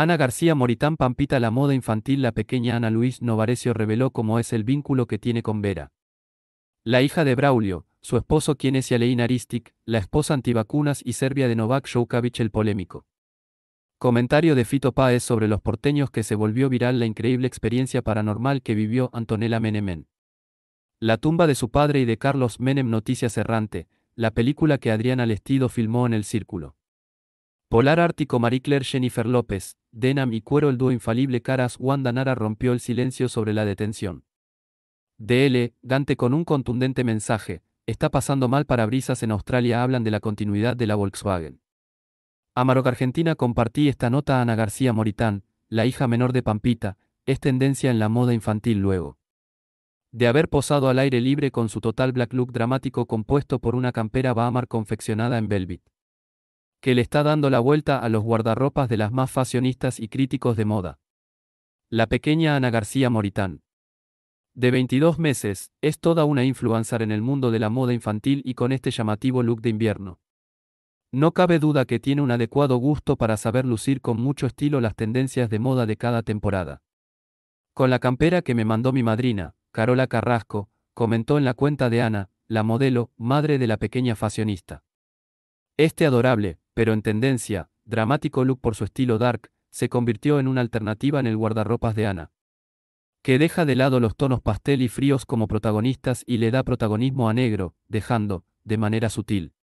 Ana García Moritán Pampita La moda infantil La pequeña Ana Luis Novarecio reveló cómo es el vínculo que tiene con Vera. La hija de Braulio, su esposo quien es Aristic, la esposa antivacunas y serbia de Novak Djokovic el polémico. Comentario de Fito Páez sobre los porteños que se volvió viral la increíble experiencia paranormal que vivió Antonella Menemen. La tumba de su padre y de Carlos Menem Noticias Errante, la película que Adriana Lestido filmó en el Círculo. Polar Ártico Marie Claire Jennifer López, Denham y Cuero el dúo infalible Caras Wanda Nara rompió el silencio sobre la detención. DL, Dante con un contundente mensaje, está pasando mal para brisas en Australia hablan de la continuidad de la Volkswagen. Amarok Argentina compartí esta nota a Ana García Moritán, la hija menor de Pampita, es tendencia en la moda infantil luego. De haber posado al aire libre con su total black look dramático compuesto por una campera Bahamar confeccionada en velvet que le está dando la vuelta a los guardarropas de las más fashionistas y críticos de moda. La pequeña Ana García Moritán. De 22 meses, es toda una influencer en el mundo de la moda infantil y con este llamativo look de invierno. No cabe duda que tiene un adecuado gusto para saber lucir con mucho estilo las tendencias de moda de cada temporada. Con la campera que me mandó mi madrina, Carola Carrasco, comentó en la cuenta de Ana, la modelo, madre de la pequeña fashionista. Este adorable, pero en tendencia, dramático look por su estilo dark, se convirtió en una alternativa en el guardarropas de Ana. Que deja de lado los tonos pastel y fríos como protagonistas y le da protagonismo a negro, dejando, de manera sutil,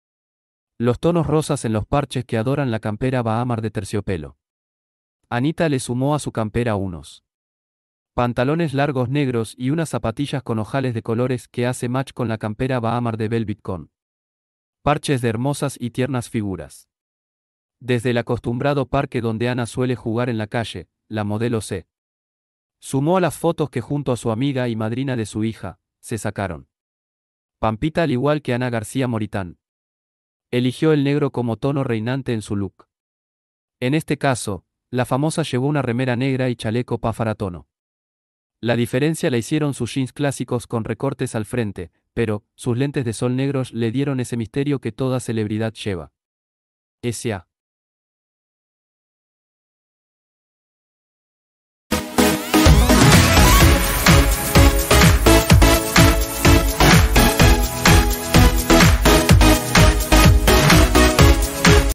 los tonos rosas en los parches que adoran la campera Bahamar de terciopelo. Anita le sumó a su campera unos pantalones largos negros y unas zapatillas con ojales de colores que hace match con la campera Bahamar de Velvet con parches de hermosas y tiernas figuras. Desde el acostumbrado parque donde Ana suele jugar en la calle, la modelo C. sumó a las fotos que junto a su amiga y madrina de su hija, se sacaron. Pampita al igual que Ana García Moritán. Eligió el negro como tono reinante en su look. En este caso, la famosa llevó una remera negra y chaleco tono. La diferencia la hicieron sus jeans clásicos con recortes al frente, pero sus lentes de sol negros le dieron ese misterio que toda celebridad lleva. S.A.